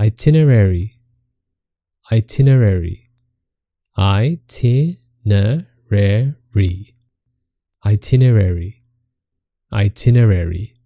itinerary, itinerary, itinerary, itinerary, itinerary.